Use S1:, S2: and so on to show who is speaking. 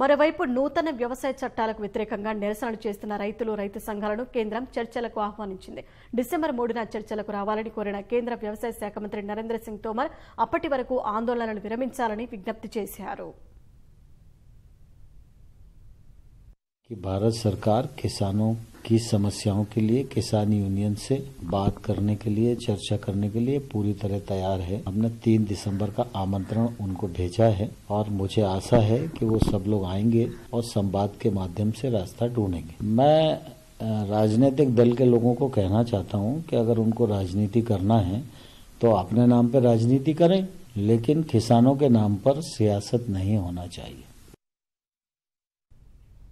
S1: మరోవైపు నూతన వ్యవసాయ చట్టాలకు వ్యతిరేకంగా నిరసనలు చేస్తున్న రైతులు రైతు సంఘాలను కేంద్రం చర్చలకు ఆహ్వానించింది డిసెంబర్ మూడున చర్చలకు రావాలని కోరిన కేంద్ర వ్యవసాయ శాఖ మంత్రి నరేంద్ర సింగ్ తోమర్ అప్పటి వరకు ఆందోళనలు విరమించాలని విజ్ఞప్తి చేశారు
S2: भारत सरकार किसानों की समस्याओं के लिए किसान यूनियन से बात करने के लिए चर्चा करने के लिए पूरी तरह तैयार है हमने तीन दिसंबर का आमंत्रण उनको भेजा है और मुझे आशा है कि वो सब लोग आएंगे और संवाद के माध्यम से रास्ता ढूंढेंगे मैं राजनीतिक दल के लोगों को कहना चाहता हूं कि अगर उनको राजनीति करना है तो अपने नाम पर
S3: राजनीति करें लेकिन किसानों के नाम पर सियासत नहीं होना चाहिए